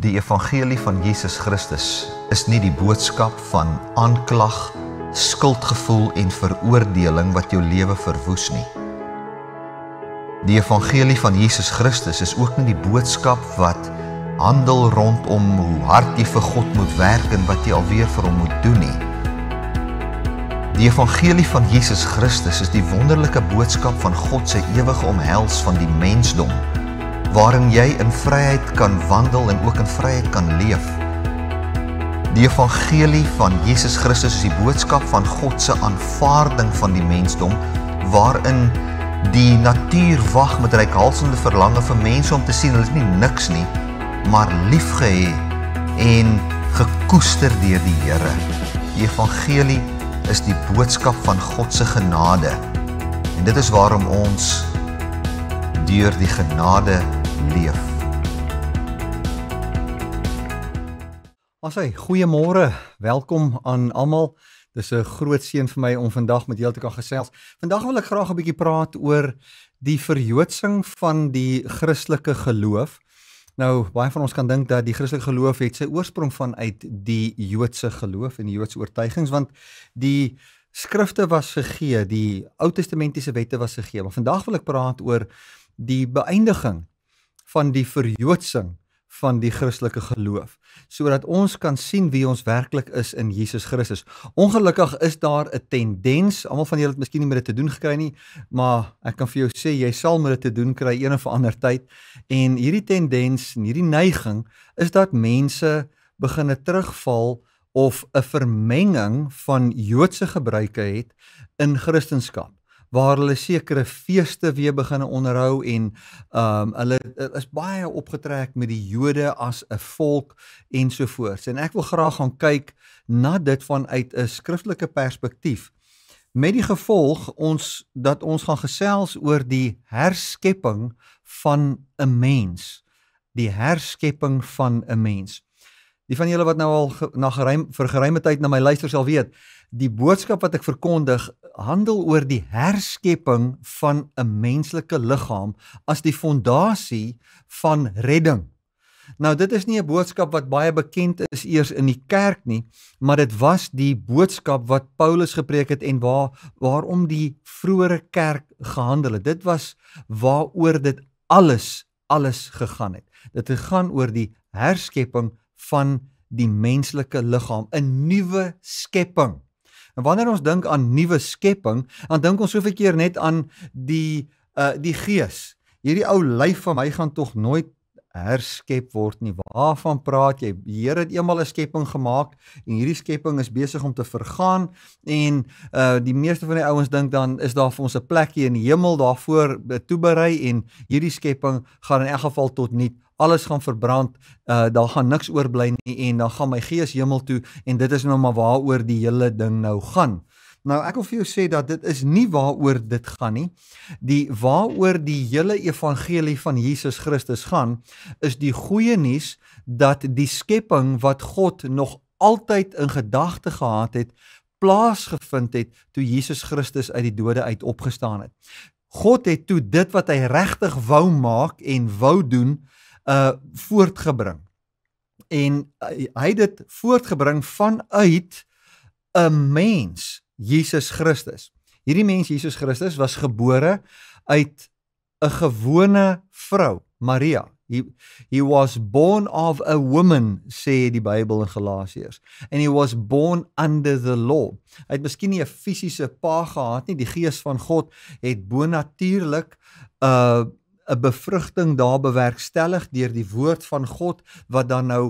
Die evangelie van Jesus Christus is nie die boodskap van aanklag, skuldgevoel en veroordeling wat jou lewe verwoes nie. Die evangelie van Jesus Christus is ook nie die boodskap wat handel rondom hoe hard jy vir God moet werk en wat jy alweer vir hom moet doen nie. Die evangelie van Jesus Christus is die wonderlike boodskap van God se ewige omhels van die mensdom waarin jy in vryheid kan wandel en ook in vryheid kan leef. Die evangelie van Jesus Christus is die boodskap van God se aanvaarding van die mensdom waarin die natuur wag met rykhalsende verlange vir mense om te sien hulle is nie niks nie, maar liefgehê en gekoester deur die Here. Die evangelie is die boodskap van God se genade. En dit is waarom ons deur die genade leef. Asai, goeiemôre. Welkom aan almal. Dis 'n groot seën vir my om vandag met julle te kan gesels. Vandag wil ek graag 'n bietjie praat oor die verjoodsing van die Christelike geloof. Nou, baie van ons kan dink dat die Christelike geloof het sy oorsprong vanuit die Joodse geloof en die Joodse oortuigings want die skrifte was gegee, die Ou Testamentiese wette was gegee. Maar vandag wil ek praat oor die beëindiging van die verjoodsing van die Christelike geloof sodat ons kan sien wie ons werklik is in Jesus Christus. Ongelukkig is daar 'n tendens, almal van julle het miskien nie met dit te doen gekry nie, maar ek kan vir jou sê jy sal met dit te doen kry een of ander tyd. En hierdie tendens en hierdie neiging is dat mense beginne terugval of 'n vermenging van Joodse gebruike het in Christendom waar hulle sekere feeste weer begin onderhou en ehm um, hulle eh, is baie opgetrek met die Jode as 'n volk ensovoorts. En ek wil graag gaan kyk na dit vanuit 'n skriftelike perspektief. Met die gevolg ons dat ons gaan gesels oor die herskepping van 'n mens. Die herskepping van 'n mens. Die van julle wat nou al ge, na geruim, vir geruime tyd na my luister sal weet, die boodskap wat ek verkondig handel oor die herskepping van 'n menslike liggaam as die fondasie van redding. Nou dit is nie 'n boodskap wat baie bekend is eers in die kerk nie, maar dit was die boodskap wat Paulus gepreek het en waar waarom die vroeëre kerk gehandel het. Dit was waaroor dit alles alles gegaan het. Dit het gegaan oor die herskepping van die menslike liggaam, 'n nuwe skepping. En wanneer ons dink aan nuwe skepping, dan dink ons soveel keer net aan die uh die gees. Hierdie ou lyf van my gaan tog nooit herskep word nie. Waarvan praat jy? Die Here het eendag 'n skepping gemaak en hierdie skepping is besig om te vergaan en uh die meeste van die ouens dink dan is daar vir ons 'n plekkie in die hemel daarvoor eh, toeberei en hierdie skepping gaan in elk geval tot nul alles gaan verbrand, uh, daar gaan niks oorbly nie en dan gaan my gees hemel toe en dit is nou maar waaroor die hele ding nou gaan. Nou ek wil vir jou sê dat dit is nie waaroor dit gaan nie. Die waaroor die hele evangelie van Jesus Christus gaan is die goeie nuus dat die skepping wat God nog altyd in gedagte gehad het, plaasgevind het toe Jesus Christus uit die dode uit opgestaan het. God het toe dit wat hy regtig wou maak en wou doen, uh voortgebring. En uh, hy het dit voortgebring vanuit 'n mens, Jesus Christus. Hierdie mens Jesus Christus was gebore uit 'n gewone vrou, Maria. He he was born of a woman sê die Bybel in Galasiërs and he was born under the law. Hy het miskien nie 'n fisiese pa gehad nie, die gees van God het bonatuurlik uh 'n bevrugting daar bewerkstellig deur die woord van God wat dan nou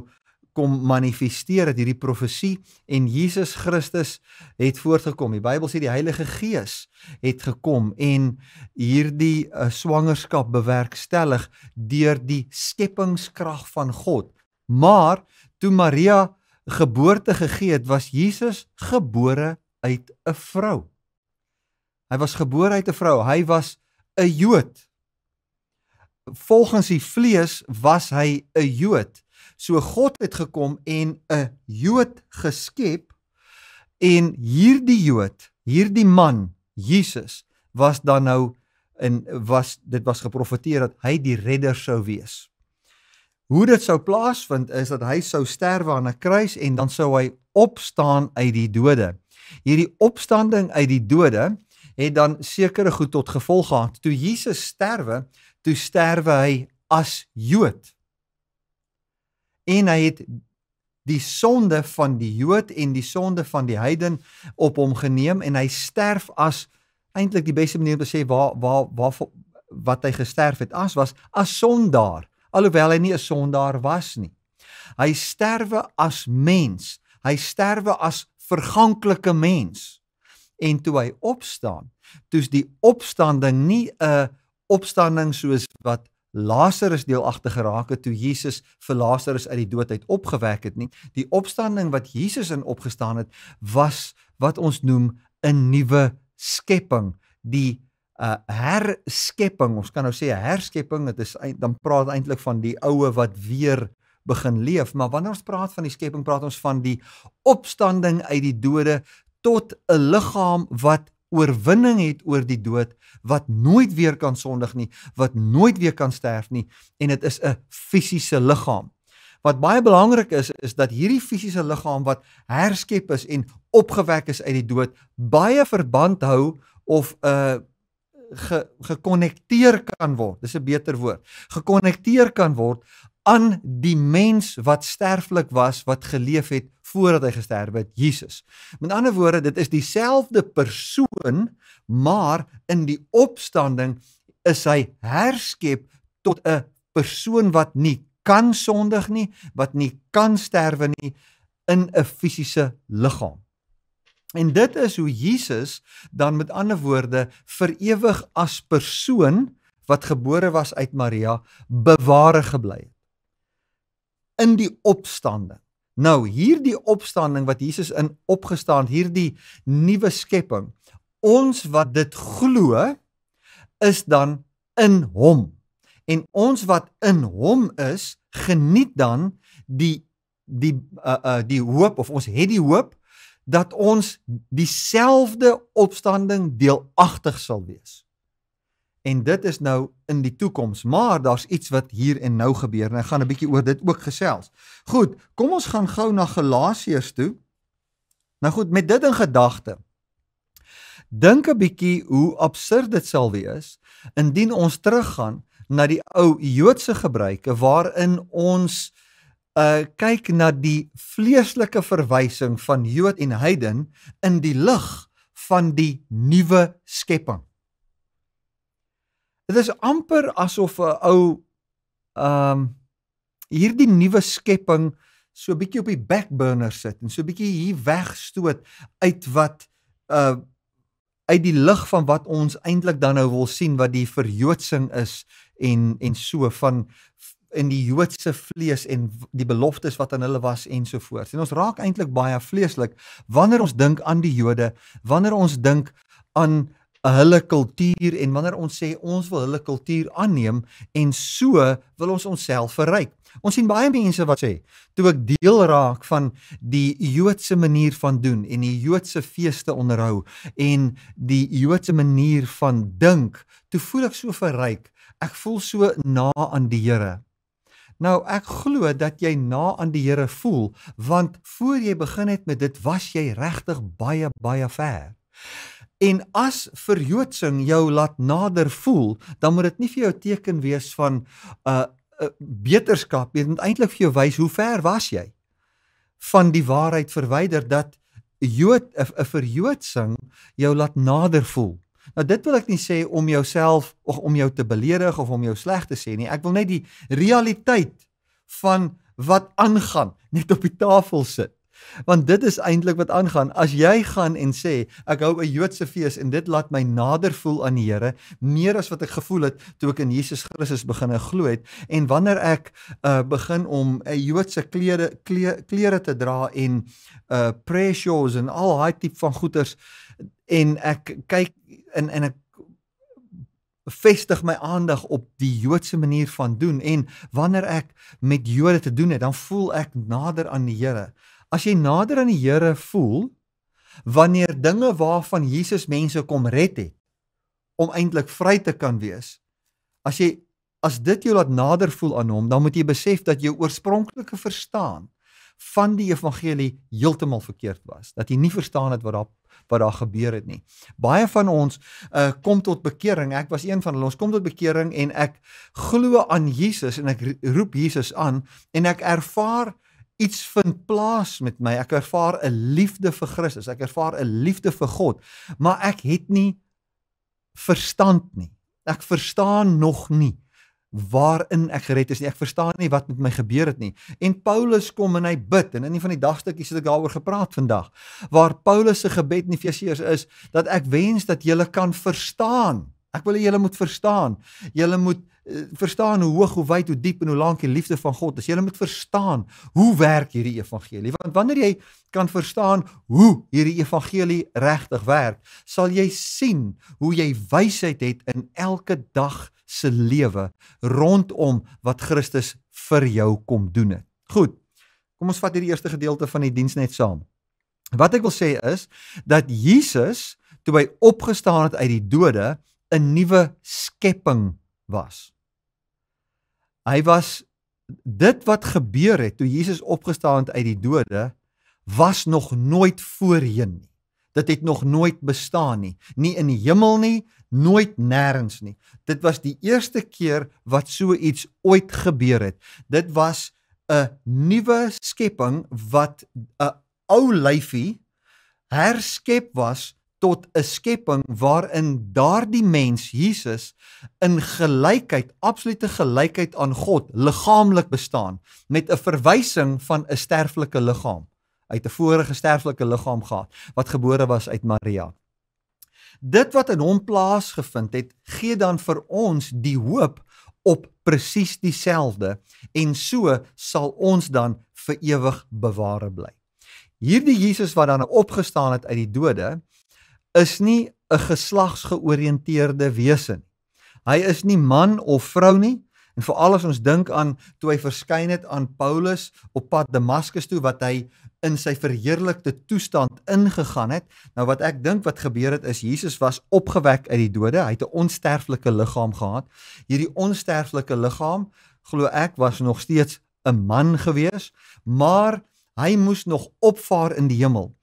kom manifesteer dat hierdie profesie en Jesus Christus het voortgekom. Die Bybel sê die Heilige Gees het gekom en hierdie eh, swangerskap bewerkstellig deur die skepingskrag van God. Maar toe Maria geboorte gegee het, was Jesus gebore uit 'n vrou. Hy was gebore uit 'n vrou. Hy was 'n Jood volgens die vlees was hy 'n Jood. So God het gekom en 'n Jood geskep en hierdie Jood, hierdie man, Jesus was dan nou in was dit was geprofeteer dat hy die redder sou wees. Hoe dit sou plaasvind is dat hy sou sterwe aan 'n kruis en dan sou hy opstaan uit die dode. Hierdie opstanding uit die dode het dan sekere goed tot gevolg gehad. Toe Jesus sterwe, toe sterwe hy as Jood. En hy het die sonde van die Jood en die sonde van die heiden op hom geneem en hy sterf as eintlik die beste manier om te sê waar waar waar wat hy gesterf het as was as sondaar alhoewel hy nie 'n sondaar was nie. Hy sterwe as mens. Hy sterwe as verganklike mens en toe hy opstaan. Toe's die opstanding nie 'n eh, opstanding soos wat Lazarus deelagtig geraak het toe Jesus vir Lazarus uit die dood uit opgewek het nie. Die opstanding wat Jesus in opgestaan het was wat ons noem 'n nuwe skepping, die uh, herskepping. Ons kan nou sê 'n herskepping, dit is dan praat eintlik van die oue wat weer begin leef, maar wanneer ons praat van die skepping, praat ons van die opstanding uit die dode tot 'n liggaam wat oorwinning het oor die dood, wat nooit weer kan sondig nie, wat nooit weer kan sterf nie en dit is 'n fisiese liggaam. Wat baie belangrik is is dat hierdie fisiese liggaam wat herskep is en opgewek is uit die dood baie verband hou of 'n uh, eh, ge, gekonnekteer kan word. Dis 'n beter woord. Gekonnekteer kan word aan die mens wat sterflik was, wat geleef het voordat hy gesterf het, Jesus. Met ander woorde, dit is dieselfde persoon, maar in die opstanding is hy herskep tot 'n persoon wat nie kan sondig nie, wat nie kan sterwe nie in 'n fisiese liggaam. En dit is hoe Jesus dan met ander woorde vir ewig as persoon wat gebore was uit Maria bewaar gebly het. In die opstanding. Nou hierdie opstanding wat Jesus in opgestaan, hierdie nuwe skepping. Ons wat dit glo is dan in hom. En ons wat in hom is, geniet dan die die uh uh die hoop of ons het die hoop dat ons dieselfde opstanding deelagtig sal wees. En dit is nou in die toekoms, maar daar's iets wat hier en nou gebeur en ek gaan 'n bietjie oor dit ook gesels. Goed, kom ons gaan gou na Galasiërs toe. Nou goed, met dit in gedagte. Dink 'n bietjie hoe absurd dit sal wees indien ons teruggaan na die ou Joodse gebruike waarin ons uh kyk na die vleeslike verwysing van Jood en heiden in die lig van die nuwe skepping. Dit is amper asof 'n ou ehm um, hierdie nuwe skepping so bietjie op die back burner sit en so bietjie hier wegstoot uit wat uh uit die lig van wat ons eintlik dan nou wil sien wat die verjoodsing is en en so van in die Joodse vlees en die beloftes wat aan hulle was ensovoorts. En ons raak eintlik baie vleeslik wanneer ons dink aan die Jode, wanneer ons dink aan hulle kultuur en wanneer ons sê ons wil hulle kultuur aanneem en so wil ons onsself verryk. Ons sien baie mense wat sê, toe ek deel raak van die Joodse manier van doen en die Joodse feeste onderhou en die Joodse manier van dink, toe voel ek so verryk. Ek voel so na aan die Here. Nou ek glo dat jy na aan die Here voel want voor jy begin het met dit was jy regtig baie baie ver. En as verjoetsing jou laat nader voel, dan moet dit nie vir jou teken wees van 'n uh, uh, beterskap nie, dit eintlik vir jou wys hoe ver was jy van die waarheid verwyder dat Jood 'n uh, uh, verjoetsing jou laat nader voel. Nou dit wil ek nie sê om jouself of om jou te beledig of om jou sleg te sê nie. Ek wil net die realiteit van wat aangaan net op die tafel sit. Want dit is eintlik wat aangaan. As jy gaan en sê, ek hou 'n Joodse fees en dit laat my nader voel aan die Here, meer as wat ek gevoel het toe ek in Jesus Christus begin glo het en wanneer ek uh, begin om 'n Joodse klere klere te dra en uh prayer shoes en al daai tipe van goeders en ek kyk in en, en ek bevestig my aandag op die Joodse manier van doen en wanneer ek met Jode te doen het, dan voel ek nader aan die Here. As jy nader aan die Here voel wanneer dinge waarvan Jesus mense kom red het om eintlik vry te kan wees, as jy as dit jou laat nader voel aan hom, dan moet jy besef dat jou oorspronklike verstaan van die evangelie heeltemal verkeerd was. Dat jy nie verstaan het wat daar wat daar gebeur het nie. Baie van ons uh, kom tot bekering. Ek was een van hulle. Ons kom tot bekering en ek glo aan Jesus en ek roep Jesus aan en ek ervaar iets vind plaas met my. Ek ervaar 'n liefde vir Christus. Ek ervaar 'n liefde vir God, maar ek het nie verstand nie. Ek verstaan nog nie waarin ek gered is nie. Ek verstaan nie wat met my gebeur het nie. En Paulus kom en hy bid en in een van die dagstukkies het ek daaroor gepraat vandag, waar Paulus se gebed in Efesiërs is dat ek wens dat julle kan verstaan. Ek wil julle moet verstaan. Julle moet Eh, verstaan hoe hoog, hoe wyd, hoe diep en hoe lank die liefde van God is. Jy moet verstaan hoe werk hierdie evangelie. Want wanneer jy kan verstaan hoe hierdie evangelie regtig werk, sal jy sien hoe jy wysheid het in elke dag se lewe rondom wat Christus vir jou kom doen het. Goed. Kom ons vat hierdie eerste gedeelte van die diens net saam. Wat ek wil sê is dat Jesus toe hy opgestaan het uit die dode 'n nuwe skepping was. Hy was dit wat gebeur het toe Jesus opgestaan uit die dode was nog nooit voorheen nie. Dit het nog nooit bestaan nie, nie in die hemel nie, nooit nêrens nie. Dit was die eerste keer wat so iets ooit gebeur het. Dit was 'n nuwe skepping wat 'n ou lyfie herskep was tot 'n skepping waarin daardie mens Jesus in gelykheid, absolute gelykheid aan God liggaamlik bestaan met 'n verwysing van 'n sterflike liggaam uit 'n vorige sterflike liggaam gehad wat gebore was uit Maria. Dit wat in hom plaasgevind het, gee dan vir ons die hoop op presies dieselfde en so sal ons dan vir ewig bewaare bly. Hierdie Jesus wat dan opgestaan het uit die dode, is nie 'n geslagsgeoriënteerde wese nie. Hy is nie man of vrou nie en veral as ons dink aan toe hy verskyn het aan Paulus op pad Damaskus toe wat hy in sy verheerlikte toestand ingegaan het. Nou wat ek dink wat gebeur het is Jesus was opgewek uit die dode. Hy het 'n onsterflike liggaam gehad. Hierdie onsterflike liggaam glo ek was nog steeds 'n man gewees, maar hy moes nog opvaar in die hemel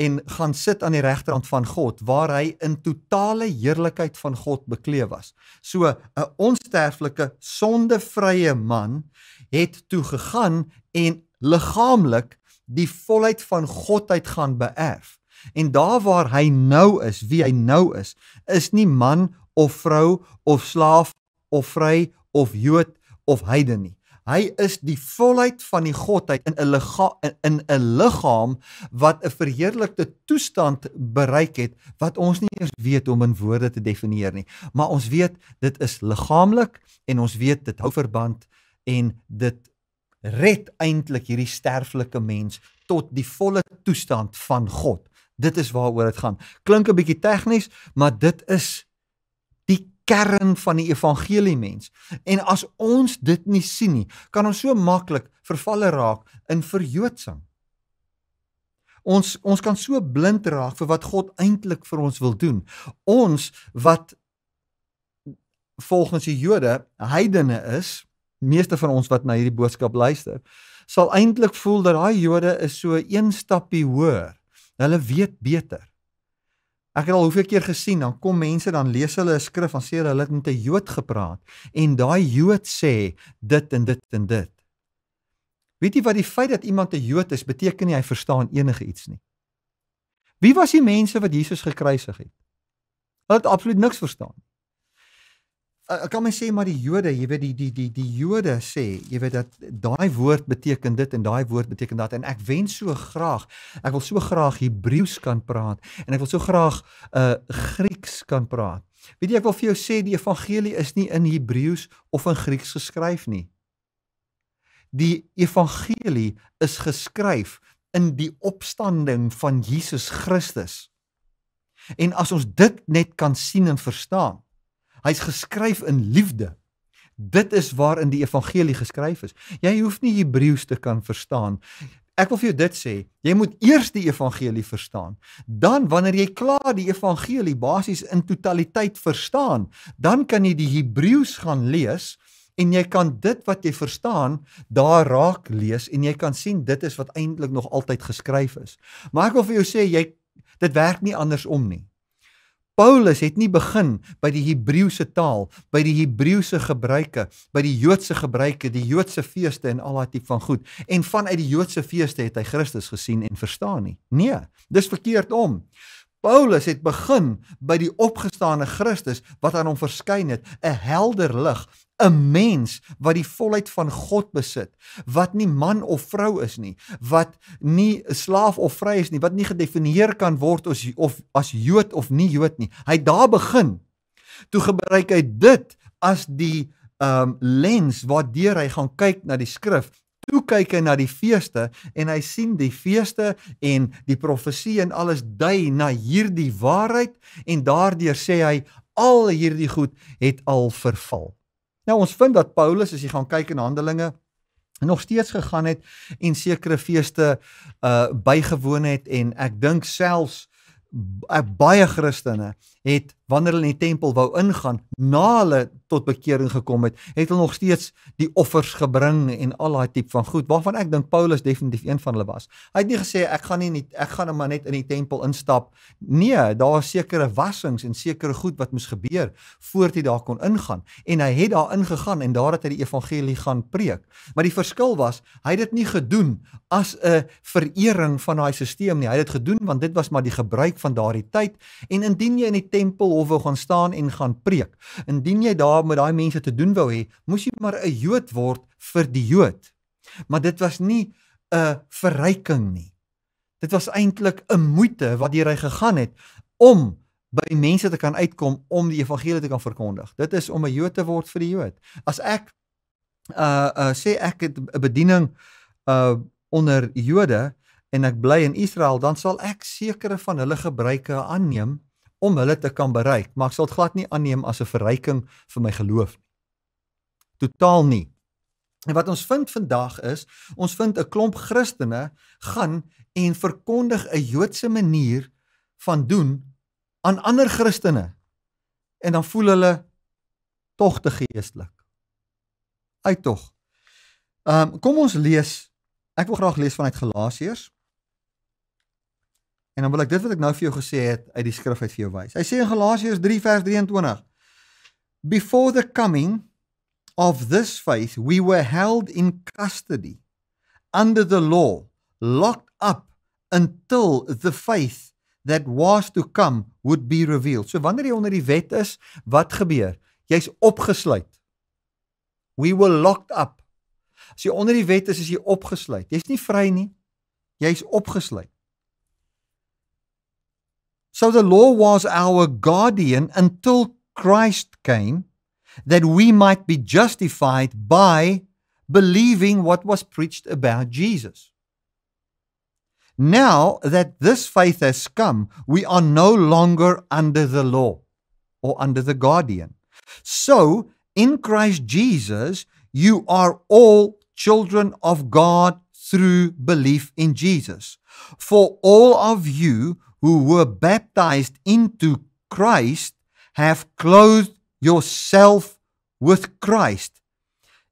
en gaan sit aan die regterhand van God waar hy in totale heerlikheid van God bekleed was. So 'n onsterflike sondevrye man het toe gegaan en liggaamlik die volheid van God uit gaan beerf. En daar waar hy nou is, wie hy nou is, is nie man of vrou of slaaf of vry of Jood of heiden nie. Hy is die volheid van die godheid in 'n liggaam in 'n liggaam wat 'n verheerlikte toestand bereik het wat ons nie eers weet om in woorde te definieer nie. Maar ons weet dit is liggaamlik en ons weet dit hou verband en dit red eintlik hierdie sterflike mens tot die volle toestand van God. Dit is waaroor dit gaan. Klink 'n bietjie tegnies, maar dit is kern van die evangelie mens. En as ons dit nie sien nie, kan ons so maklik vervalle raak in verjoodsing. Ons ons kan so blind raak vir wat God eintlik vir ons wil doen. Ons wat volgens die Jode heidene is, meeste van ons wat na hierdie boodskap luister, sal eintlik voel dat daai Jode is so een stappie hoër. Hulle weet beter. Ek het al hoeveel keer gesien, dan kom mense dan lees hulle 'n skrif en sê hulle het met 'n Jood gepraat en daai Jood sê dit en dit en dit. Weet jy wat die feit dat iemand 'n Jood is beteken nie hy verstaan enige iets nie. Wie was die mense wat Jesus gekruisig het? Hulle het absoluut niks verstaan nie ek kan my sê maar die Jode, jy weet die die die die Jode sê, jy weet dat daai woord beteken dit en daai woord beteken dat en ek wens so graag, ek wil so graag Hebreeus kan praat en ek wil so graag 'n uh, Grieks kan praat. Weet jy ek wil vir jou sê die evangelie is nie in Hebreeus of in Grieks geskryf nie. Die evangelie is geskryf in die opstanding van Jesus Christus. En as ons dit net kan sien en verstaan, Hy's geskryf in liefde. Dit is waarin die evangelie geskryf is. Jy hoef nie Hebreëus te kan verstaan. Ek wil vir jou dit sê, jy moet eers die evangelie verstaan. Dan wanneer jy klaar die evangelie basies in totaliteit verstaan, dan kan jy die Hebreëus gaan lees en jy kan dit wat jy verstaan daar raak lees en jy kan sien dit is wat eintlik nog altyd geskryf is. Maar ek wil vir jou sê jy dit werk nie andersom nie. Paulus het nie begin by die Hebreëse taal, by die Hebreëse gebruike, by die Joodse gebruike, die Joodse feeste en al daai tipe van goed en vanuit die Joodse feeste het hy Christus gesien en verstaan nie. Nee, dis verkeerd om. Paulus het begin by die opgestane Christus wat aan hom verskyn het, 'n helder lig 'n mens wat die volheid van God besit, wat nie man of vrou is nie, wat nie 'n slaaf of vry is nie, wat nie gedefinieer kan word as of as Jood of nie Jood nie. Hy daar begin toe gebruik hy dit as die um lens waardeur hy gaan kyk na die skrif. Toe kyk hy na die feeste en hy sien die feeste en die profesie en alles dui na hierdie waarheid en daardeur sê hy al hierdie goed het al verval. Nou ons vind dat Paulus as jy gaan kyk in Handelinge nog steeds gegaan het en sekere feeste uh bygewoon het en ek dink selfs baie Christene het wanneer hulle in die tempel wou ingaan, na hulle tot bekering gekom het, het hulle nog steeds die offers gebring en al daai tipe van goed waarvan ek dink Paulus definitief een van hulle was. Hy het nie gesê ek gaan nie, nie ek gaan maar net in die tempel instap. Nee, daar was sekere wassings en sekere goed wat moes gebeur voordat hy daar kon ingaan en hy het daar ingegaan en daar het hy die evangelie gaan preek. Maar die verskil was, hy het dit nie gedoen as 'n verering van daai stelsel nie. Hy het dit gedoen want dit was maar die gebruik van daardie tyd en indien jy in die tempel of wou gaan staan en gaan preek. Indien jy daar met daai mense te doen wou hê, moes jy maar 'n Jood word vir die Jood. Maar dit was nie 'n verryking nie. Dit was eintlik 'n moeite wat hy gegaan het om by mense te kan uitkom om die evangelie te kan verkondig. Dit is om 'n Jood te word vir die Jood. As ek uh uh sê ek het 'n bediening uh onder Jode en ek bly in Israel, dan sal ek sekere van hulle gebruike aanneem om hulle te kan bereik, maar ek sal dit glad nie aanneem as 'n verryking vir my geloof nie. Totaal nie. En wat ons vind vandag is, ons vind 'n klomp Christene gaan en verkondig 'n Joodse manier van doen aan ander Christene. En dan voel hulle tog te geestelik. Uit tog. Ehm um, kom ons lees. Ek wil graag lees vanuit Galasiërs 5 En dan wil ek dit wat ek nou vir jou gesê het uit die skrif uit vir jou wys. Hy sê in Galasiërs 3 vers 23: Before the coming of this faith we were held in custody under the law, locked up until the faith that was to come would be revealed. So wanneer jy onder die wet is, wat gebeur? Jy's opgesluit. We were locked up. As jy onder die wet is, is jy opgesluit. Jy's nie vry nie. Jy's opgesluit. So the law was our guardian until Christ came, that we might be justified by believing what was preached about Jesus. Now that this faith has come, we are no longer under the law or under the guardian. So, in Christ Jesus, you are all children of God through belief in Jesus. For all of you who were baptized into Christ have clothed yourself with Christ.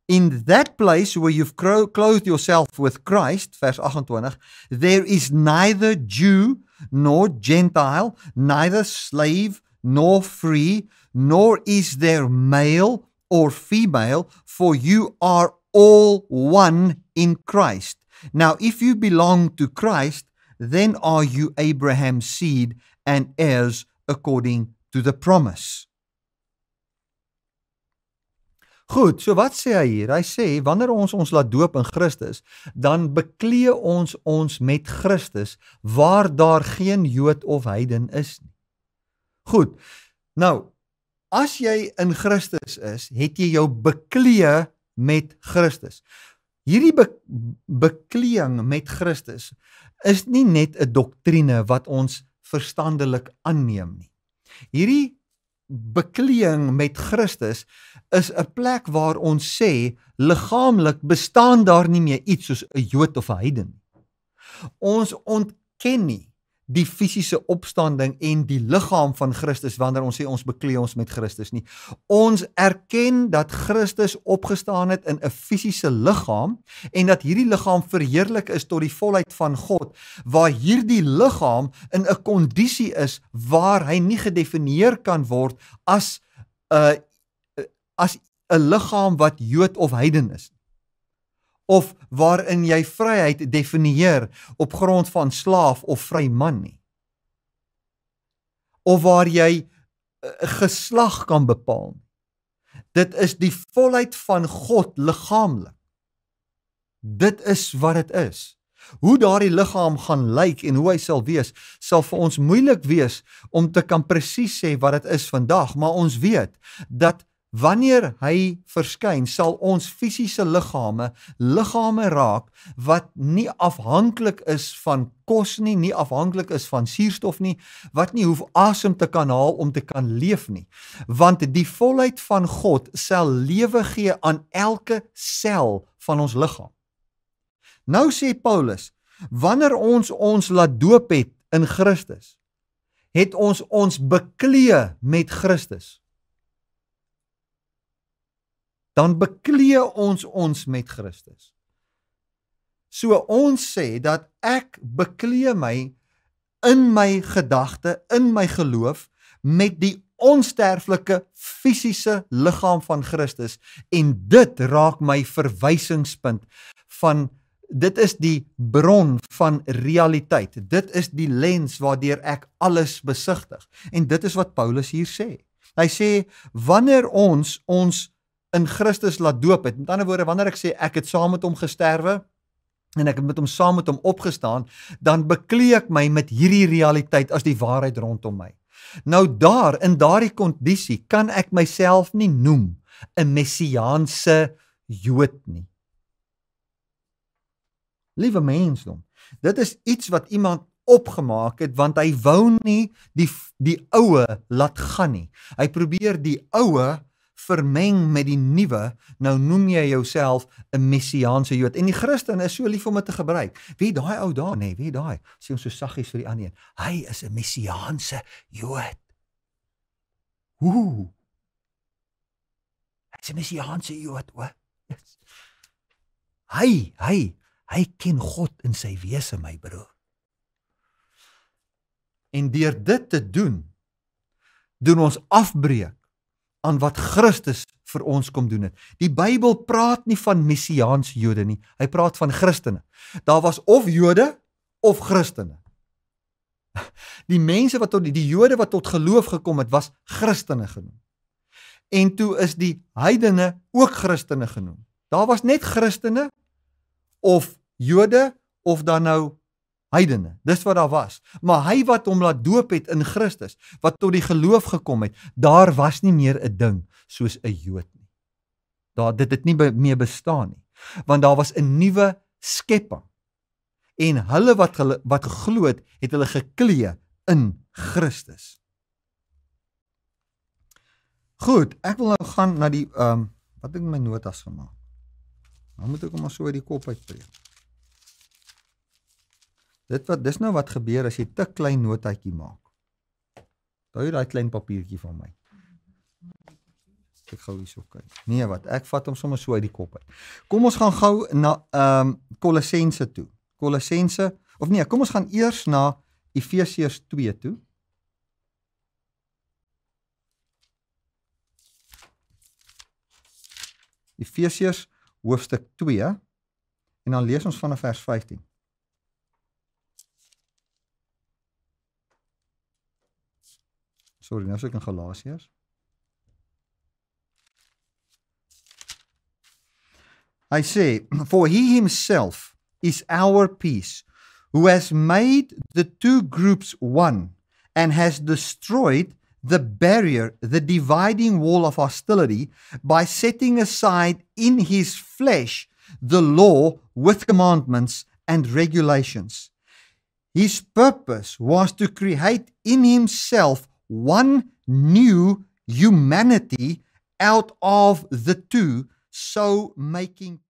In that place where you've clothed yourself with Christ, verse 28, there is neither Jew nor Gentile, neither slave nor free, nor is there male or female, for you are all one in Christ. Now, if you belong to Christ, then are you Abraham's seed and heirs according to the promise. Goed, so wat sê hy hier? Hy sê wanneer ons ons laat doop in Christus, dan bekleë ons ons met Christus waar daar geen Jood of heiden is nie. Goed. Nou, as jy in Christus is, het jy jou bekleë met Christus. Hierdie be bekleëing met Christus uh is nie net 'n doktrine wat ons verstandelik aanneem nie. Hierdie bekleeding met Christus is 'n plek waar ons sê liggaamlik bestaan daar nie meer iets soos 'n Jood of 'n heiden. Ons ontken nie die fisiese opstanding en die liggaam van Christus wanneer ons sê ons beklee ons met Christus nie. Ons erken dat Christus opgestaan het in 'n fisiese liggaam en dat hierdie liggaam verheerlik is tot die volheid van God waar hierdie liggaam in 'n kondisie is waar hy nie gedefinieer kan word as 'n uh, eh, eh, as 'n liggaam wat Jood of heiden is of waarin jy vryheid definieer op grond van slaaf of vryman nie. Of waar jy eh, geslag kan bepaal. Dit is die volheid van God liggaamlik. Dit is wat dit is. Hoe daardie liggaam gaan lyk en hoe hy sal wees, sal vir ons moeilik wees om te kan presies sê wat dit is vandag, maar ons weet dat Wanneer hy verskyn, sal ons fisiese liggame liggame raak wat nie afhanklik is van kos nie, nie afhanklik is van suurstof nie, wat nie hoef asem te kan haal om te kan leef nie. Want die volheid van God sal lewe gee aan elke sel van ons liggaam. Nou sê Paulus, wanneer ons ons laat doop het in Christus, het ons ons beklee met Christus dan beklee ons ons met Christus. So ons sê dat ek beklee my in my gedagte, in my geloof met die onsterflike fisiese liggaam van Christus en dit raak my verwysingspunt van dit is die bron van realiteit. Dit is die lens waardeur ek alles besigtig. En dit is wat Paulus hier sê. Hy sê wanneer ons ons in Christus laat doop het. Met ander woorde, wanneer ek sê ek het saam met hom gesterwe en ek het met hom saam met hom opgestaan, dan beklee ek my met hierdie realiteit as die waarheid rondom my. Nou daar in daardie kondisie kan ek myself nie noem 'n messiaanse Jood nie. Liewe mensdom, dit is iets wat iemand opgemaak het want hy wou nie die die oue laat gaan nie. Hy probeer die oue vermeng met die nuwe, nou noem jy jouself 'n messiaanse Jood. En die Christen is so lief om dit te gebruik. Wie daai ou daar nê, nee, wie daai? Sê ons so saggies vir die ander een. Hy is 'n messiaanse Jood. Ooh. Hy's 'n messiaanse Jood, o. Yes. Hy, hy, hy ken God in sy wese, my broer. En deur dit te doen, doen ons afbreek aan wat Christus vir ons kom doen het. Die Bybel praat nie van messiaans Jode nie, hy praat van Christene. Daar was of Jode of Christene. Die mense wat tot die Jode wat tot geloof gekom het, was Christene genoem. En toe is die heidene ook Christene genoem. Daar was net Christene of Jode of dan nou heidene. Dis wat daar was. Maar hy wat hom laat doop het in Christus, wat tot die geloof gekom het, daar was nie meer 'n ding soos 'n Jood nie. Daar dit het nie meer bestaan nie. Want daar was 'n nuwe skepping. En hulle wat gel, wat geglo het, het hulle geklee in Christus. Goed, ek wil nou gaan na die ehm um, wat het ek my notas gemaak? Nou moet ek hom maar so uit die kop uitbreek. Dit wat dis nou wat gebeur as jy te klein notaatjie maak. Onthou jy daai klein papiertjie van my? Ek gou hier so kyk. Nee, wat ek vat hom sommer so uit die kop uit. Kom ons gaan gou na ehm um, Kolossense toe. Kolossense of nee, kom ons gaan eers na Efesiërs 2 toe. Efesiërs hoofstuk 2 en dan lees ons vanaf vers 15. Sorry, nou sê ek in Galasiërs. Hy sê, "For he himself is our peace, who has made the two groups one and has destroyed the barrier, the dividing wall of hostility by setting aside in his flesh the law with commandments and regulations." His purpose was to create in himself one new humanity out of the two, so making